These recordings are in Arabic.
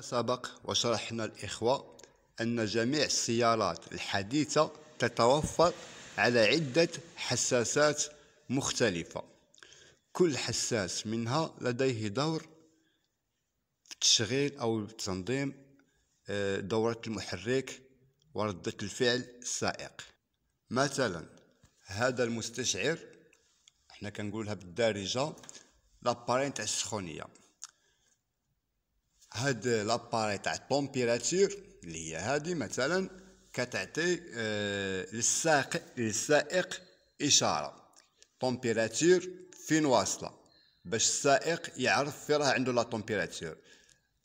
سبق وشرحنا الإخوة أن جميع السيارات الحديثة تتوفر على عدة حساسات مختلفة كل حساس منها لديه دور في التشغيل أو تنظيم آه، دورة المحرك وردة الفعل السائق مثلا هذا المستشعر احنا كنقولها بالدارجة لابارين تاع السخونية هاد لاباري تاع التومبيراتور اللي هي هادي مثلا كتعطي آه للسائق للسائق اشاره تومبيراتور فين واصله باش السائق يعرف في راه عنده لا تومبيراتور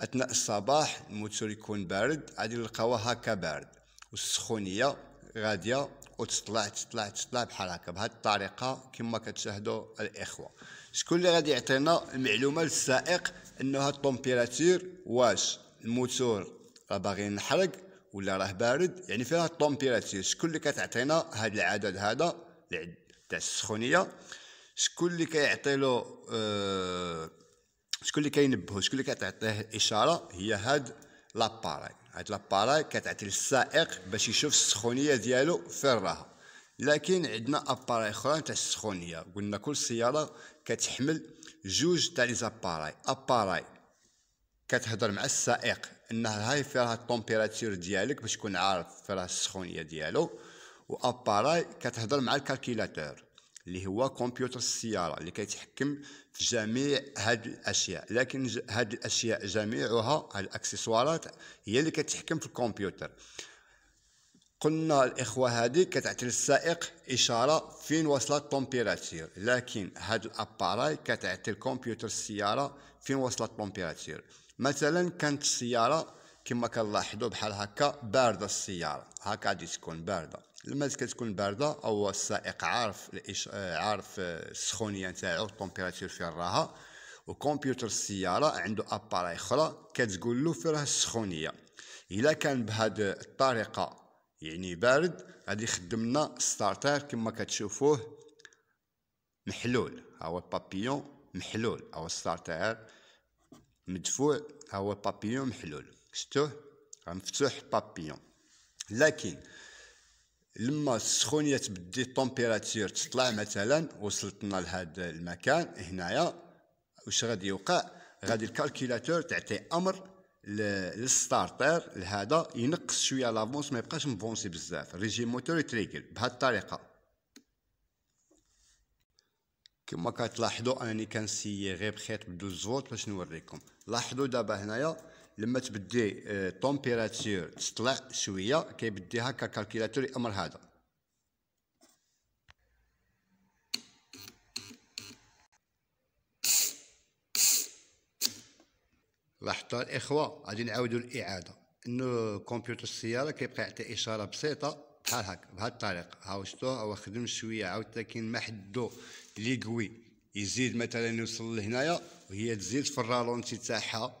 اثناء الصباح الموتور يكون بارد غادي نلقاوه هكا بارد والسخونيه غاديه وتطلع تطلع تطلع بحال هكا بهذه الطريقه كما كتشاهدوا الاخوه شكون اللي غادي يعطينا المعلومه للسائق انه هاد واش الموتور راه باغي ينحرق ولا راه بارد يعني فيها الطومبيراتير شكون اللي كتعطينا هاد العدد هذا تاع السخونيه شكون اللي كيعطي له آه شكون اللي كينبهو شكون اللي كتعطيه الاشاره هي هاد لاباراي هاد لاباراي كتعطي للسائق باش يشوف السخونيه ديالو فين راها لكن عندنا اباراي اخرى تاع السخونيه قلنا كل سياره كتحمل جوج تاع لي زاباراي اباراي كتهضر مع السائق انها هاي فيها الطومبيراتير ديالك باش تكون عارف فيها السخونيه ديالو واباراي كتهضر مع الكالكيلاتور اللي هو كمبيوتر السياره اللي كيتحكم في جميع هاد الاشياء لكن هاد الاشياء جميعها هاد الاكسسوارات هي اللي كتحكم في الكمبيوتر قلنا الإخوة هذه كتعطي للسائق إشارة فين وصلت طومبيراتير لكن هاد الأباراي كتعطي الكمبيوتر السيارة فين وصلت طومبيراتير مثلا كانت السيارة كما كنلاحظوا بحال هكا باردة السيارة هكا غادي تكون باردة لما كتكون باردة أو السائق عارف الإش... عارف السخونية نتاعو الطومبيراتير فين راها وكمبيوتر السيارة عنده أباراي أخرى كتقول له فين راه السخونية إلا كان بهاد الطريقة يعني بارد غادي يخدم لنا ستارتر كما كتشوفوه محلول ها هو بابيون محلول او ستارتر مدفوع ها هو بابيون محلول شتوه غنفتح بابيون لكن لما السخونيه تبدي الطومبيراتير تطلع مثلا وصلتنا لهذا المكان هنايا واش غادي يوقع غادي الكالكيلاتور تعطي امر الستارتر لهذا ينقص شويه لافونس ما يبقاش مفونسي بزاف ريجيم موتور يتريكل بهذه الطريقه كما كتلاحظوا انني غير بخيط بدوز فولت باش نوريكم لاحظوا دابا هنايا لما تبدي طومبيراتور تطلع شويه كيبدي هكا كالكيلاتور الامر هذا راح الاخوه غادي نعاودوا الاعاده انه كمبيوتر السياره كيبقى يعطي اشاره بسيطه بحال هكا بهاد الطريقه ها شتو هو خدم شويه عاود كاين ما حدو لي قوي يزيد مثلا يوصل لهنايا وهي تزيد في الرالونتي تاعها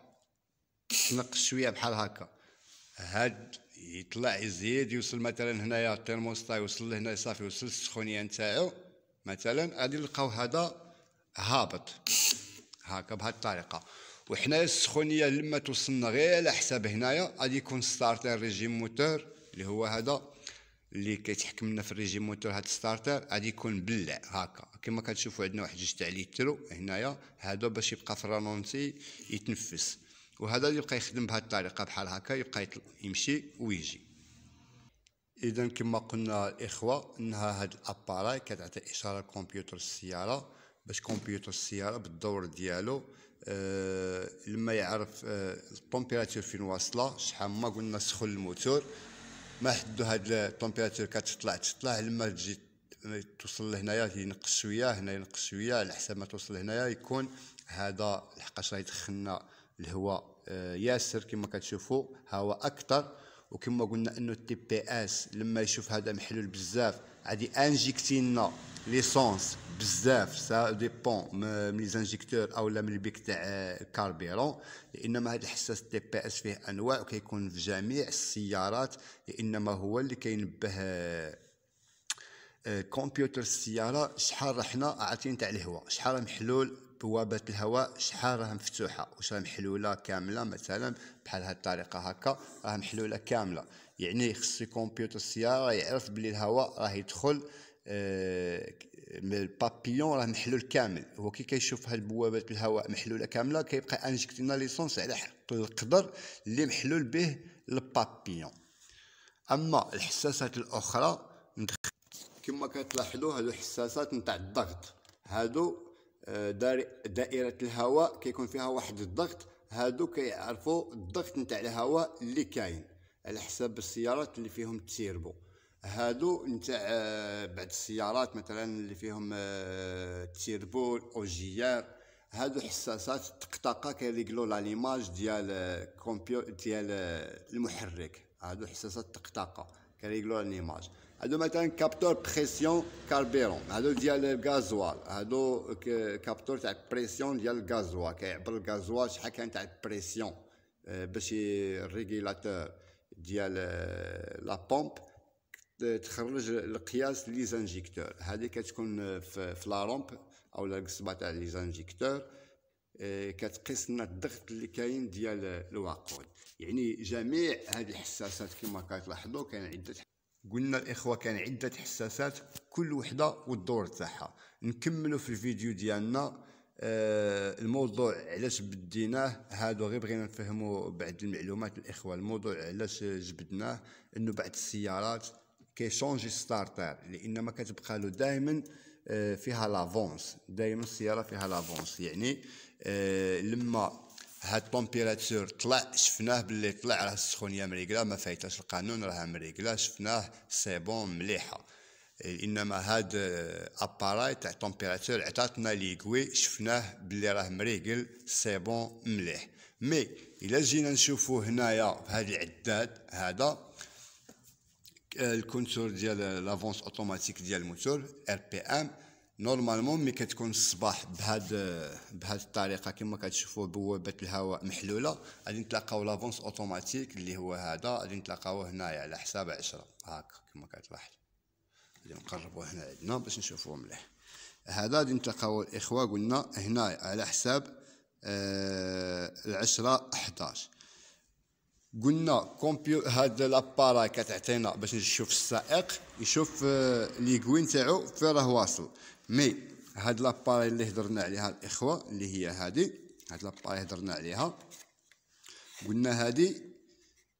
تنقص شويه بحال هكا هاد يطلع يزيد يوصل مثلا هنايا الترموستا يوصل لهنا صافي يوصل السخونيه نتاعو مثلا غادي نلقاو هذا هابط هكا بهاد الطريقه وحنا السخونيه لما توصلنا غير على حساب هنايا غادي يكون ستارتر ريجيم موتور اللي هو هذا اللي كيتحكم لنا في الريجيم موتور هاد ستارتر غادي يكون بلع هكا كما كتشوفوا عندنا واحد جوج تاع ليترو هنايا هادو باش يبقى في الرانونتي يتنفس وهذا اللي يبقى يخدم بهاد الطريقه بحال هكا يبقى يمشي ويجي اذا كما قلنا الاخوه انها هاد الاباراي كتعطي اشاره لكمبيوتر السياره باش كمبيوتر السياره بالدور ديالو آه، لما يعرف الطومبيراتور آه، فين واصله شحال ما قلنا سخن الموتور ما حدو هاد الطومبيراتور كتطلع تطلع لما تجي توصل لهنايا ينقص شويه هنا ينقص شويه على حسب ما توصل لهنايا يكون هذا لحقاش راه يدخلنا الهواء آه، ياسر كما كتشوفوا هواء اكثر وكما قلنا انه التي بي اس لما يشوف هذا محلول بزاف غادي انجيكتي لنا ليسونس بزاف سا ديبون من لي او اولا من البيك تاع الكاربيرون لانما هاد هذا الحساس تي بي اس فيه انواع وكيكون في جميع السيارات لانما هو اللي كينبه كمبيوتر السياره شحال رحنا عاطين تاع الهواء شحال محلول بوابه الهواء شحال راه مفتوحه واش راه محلوله كامله مثلا بحال هاد الطريقه هكا راه محلوله كامله يعني خص الكمبيوتر السياره يعرف بلي الهواء راه يدخل آه، من البابيون راه محلول كامل هو كي كيشوف هاد البوابات الهواء محلوله كامله كيبقى انجكتينا ليسونس على حق القدر اللي محلول به البابيون اما الحساسات الاخرى كما كتلاحظوا هادو الحساسات نتاع الضغط هادو آه، دائرة الهواء كيكون فيها واحد الضغط هادو كيعرفوا الضغط نتاع الهواء اللي كاين على حساب السيارات اللي فيهم تيربو هادو نتاع آه، بعض السيارات مثلا اللي فيهم آه، تيربو ار هادو حساسات الطقطقه كيريغلو ليماج ديال آه، كومبيو ديال المحرك هادو حساسات الطقطقه كيريغلو ليماج هادو مثلا كابتور بريسيون كاربيرون هادو ديال الغازوال هادو كابتور تاع بريسيون ديال الغازوال كيعبر الغازوال شحال كان تاع بريسيون باش ريغيلاتور ديال آه، لا بومب تخرج القياس لي زانجيكتور هذه كتكون آه، في لا رومب او القصبه تاع لي زانجيكتور آه، كتقيس لنا الضغط اللي كاين ديال الوقود يعني جميع هذه الحساسات كما كتلاحظوا كاين عده قلنا الاخوه كان عده حساسات كل وحده والدور تاعها نكملوا في الفيديو ديالنا آه، الموضوع علاش بديناه هادو غير بغينا نفهموا بعض المعلومات الاخوه الموضوع علاش جبدناه انه بعض السيارات كيشونجي ستارتر لان ما كتبقى له دائما آه، فيها لافونس دائما السياره فيها لافونس يعني آه، لما هاد التومبيراتور طلع شفناه باللي طلع راه السخونيه مريقله ما فايتاش القانون راه مريقله شفناه سي بون مليحه انما هاد اباراي آه، تاع تومبيراتور عطاتنا لي كوي شفناه بلي راه مريقل سي بون مليح مي الا جينا نشوفو هنايا بهاد العداد هذا آه، الكونتور ديال لافونس آه، اوتوماتيك ديال الموتور ار بي ام نورمالمون مي كتكون الصباح بهاد بهاد الطريقه كما كتشوفوا بوابه الهواء محلوله غادي نتلاقاو لافونس اوتوماتيك اللي هو هذا غادي نتلاقاوه هنايا على حساب 10 هاكا كما كتلاحظ اللي نقربوا هنا عندنا باش نشوفوه مليح هذا اللي نتلقاو الإخوة قلنا هنا على حساب آه العشرة احداش قلنا كومبيو هاد لابارا كتعطينا باش نشوف السائق يشوف آه ليكوين تاعو فين راه واصل مي هاد لابارا اللي هضرنا عليها الإخوة اللي هي هادي هاد لابارا هضرنا عليها قلنا هادي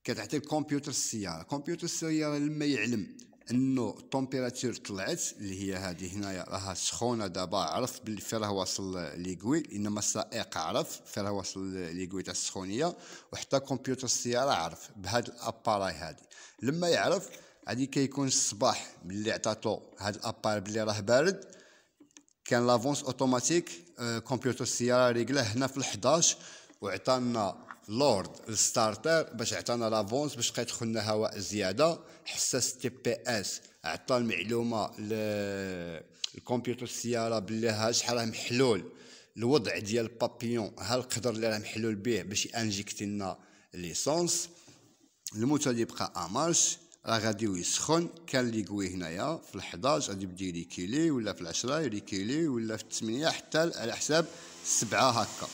كتعطي الكمبيوتر السياره كمبيوتر السياره لما يعلم انه التومبيراتور طلعت اللي هي هذه هنايا راها سخونه دابا عرف باللي فين راه واصل ليكوي انما السائق عرف فين راه واصل ليكوي تاع السخونيه وحتى كمبيوتر السياره عرف بهذا الاباراي هذه لما يعرف غادي كيكون الصباح باللي عطاتو هذا الاباراي باللي راه بارد كان لافونس اوتوماتيك آه، كمبيوتر السياره ريغله هنا في ال11 وعطانا لورد الستارتر باش عطانا لافونس باش بقيت خلنا هواء زياده حساس تي بي اس عطى المعلومه للكمبيوتر السياره بلي ها شحال راه محلول الوضع ديال البابيون ها القدر اللي راه محلول به باش انجيكتي لنا ليسونس الموتور اللي بقى امارش راه غادي يسخن كان اللي قوي هنايا في 11 غادي يبدي لي كيلي ولا في العشرة 10 لي كيلي ولا في الثمانية حتى على حساب السبعة هكا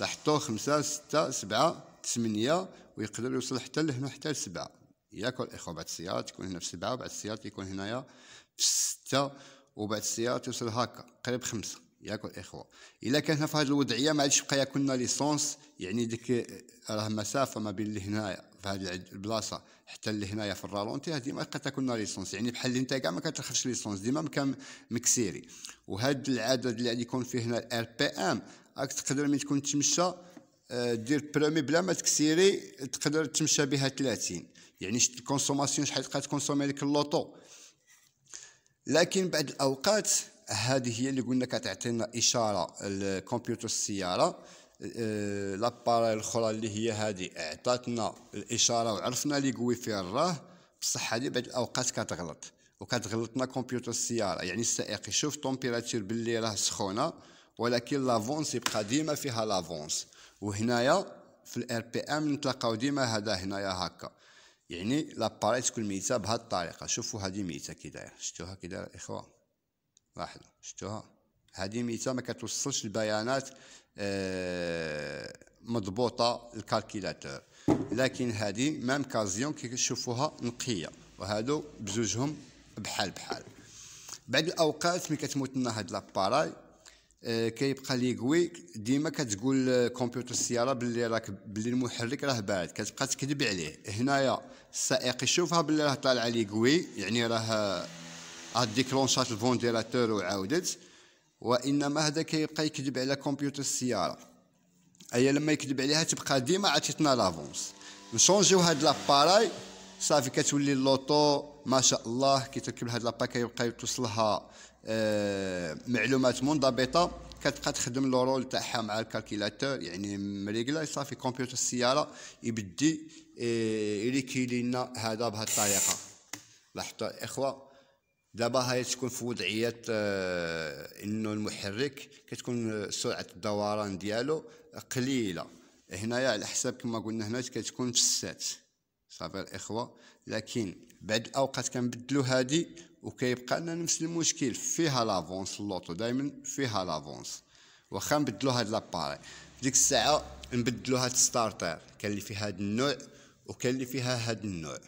لاحظتوا خمسة ستة سبعة ثمانية ويقدر يوصل حتى لهنا حتى لسبعة ياك الاخوة بعد السيارة تكون هنا في سبعة وبعد السيارة تكون هنايا في ستة وبعد السيارة توصل هكا قريب خمسة ياك الاخوة الا كان هنا في هذه الوضعية ما عادش بقى ياكلنا ليسونس يعني ديك راه مسافة ما بين لهنايا في هذه البلاصه حتى لهنايا في الرالونتي هادي ما تاكلنا ليسونس يعني بحال اللي انت كاع ما كترخفش ليسونس ديما مكان مكسيري وهذا العدد اللي غادي يكون فيه هنا الار بي ام راك تقدر من تكون تمشى آه، دير برومي بلا ما تكسيري تقدر تمشى بها 30 يعني الكونسوماسيون شحال تبقى تكونسومي لك اللوطو لكن بعد الاوقات هذه هي اللي قلنا كتعطينا اشاره الكمبيوتر السياره أه الاخرى اللي هي هذه عطاتنا الاشاره وعرفنا اللي قوي فيها الراه بصح هذه بعد الاوقات كتغلط وكتغلطنا كمبيوتر السياره يعني السائق يشوف طومبيراتور باللي راه سخونه ولكن لافونس يبقى ديما فيها لافونس وهنايا في الار بي ام نتلاقاو ديما هذا هنايا هكا يعني لاباري تكون ميته بهذه الطريقه شوفوا هذه ميته كي داير شفتوها كي داير الاخوه لاحظوا شفتوها هذه ميته ما كتوصلش البيانات آه، مضبوطه الكالكيلاتور لكن هذه مام كازيون كي تشوفوها نقيه وهادو بزوجهم بحال بحال بعد الاوقات ملي كتموت لنا هاد لاباراي آه، كيبقى لي قوي ديما كتقول آه، كمبيوتر السياره باللي راك باللي المحرك راه بعد كتبقى تكذب عليه هنايا السائق يشوفها باللي راه طالعه لي قوي يعني راه آه، ديكلونشات الفونديراتور وعاودت وانما هذا كيبقى يكذب على كمبيوتر السياره ايا لما يكذب عليها تبقى ديما عطيتنا لافونس نشونجيو هاد لاباراي صافي كتولي اللوطو ما شاء الله كي تركب هاد لاباك كيبقى توصلها آه، معلومات منضبطه كتبقى تخدم لو رول تاعها مع الكالكيلاتور يعني مريقلا صافي كمبيوتر السياره يبدي آه، يريكي لنا هذا بهذه الطريقه لاحظتوا الاخوه دابا هاي تكون في وضعيه آه، انه المحرك كتكون سرعه الدوران ديالو قليله هنايا على حساب كما قلنا هنا كتكون في السات صافي الاخوه لكن بعد الاوقات كنبدلو هادي وكيبقى لنا نفس المشكل فيها لافونس اللوطو دائما فيها لافونس واخا نبدلو هاد لاباري ديك الساعه نبدلو هاد ستارتر كان اللي فيها هاد النوع وكان اللي فيها هاد النوع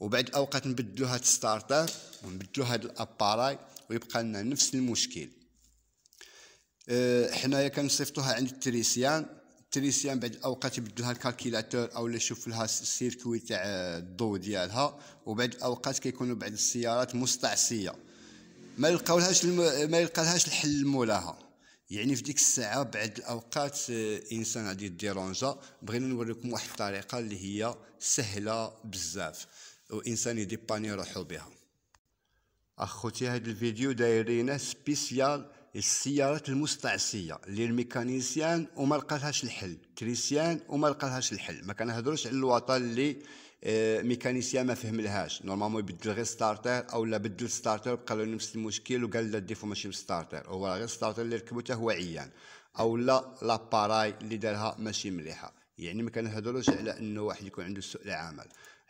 وبعد اوقات نبدلو هاد ستارتر ونبدلو هاد الاباراي ويبقى لنا نفس المشكل أه، حنايا كنصيفطوها عند التريسيان تريسيان بعد الاوقات يبدل لها الكالكيلاتور او يشوف لها السيركوي تاع الضو ديالها وبعد الاوقات كيكونوا بعض السيارات مستعصيه ما يلقاولهاش الم... ما يلقاولهاش الحل المولاها يعني في ديك الساعه بعد الاوقات آه، انسان غادي ديرونجا بغينا نوريكم واحد الطريقه اللي هي سهله بزاف وانسان يديباني يروحوا بها اخوتي هذا الفيديو دايرينه سبيسيال السيارات المستعصيه اللي الميكانيسيان وما لقاهاش الحل تريسيان وما لقاهاش الحل ما كنهضروش على الوطن اللي آه، ميكانيسيان ما فهم لهاش نورمالمون يبدل غير ستارتر او لا بدل ستارتر بقى له نفس المشكل وقال لا ديفو ماشي بستارتر هو غير ستارتر اللي ركبته هو عيان او لا لاباراي اللي دارها ماشي مليحه يعني ما كنهضروش على انه واحد يكون عنده سوء العمل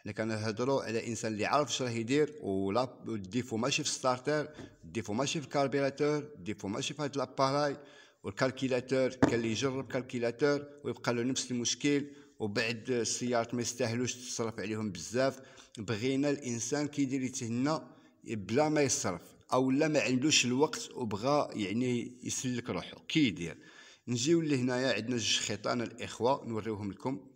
حنا كنهضروا على انسان اللي عارف اش راه يدير ولا ديفو ماشي في ستارتر ديفو ماشي في كاربيراتور ديفو ماشي في هاد لاباراي والكالكيلاتور كان اللي يجرب كالكيلاتور ويبقى له نفس المشكل وبعد السيارات ما يستاهلوش تصرف عليهم بزاف بغينا الانسان كيدير يتهنى بلا ما يصرف او لا ما عندوش الوقت وبغى يعني يسلك روحو كيدير نجيو لهنايا عندنا جوج خيطان الاخوه نوريوهم لكم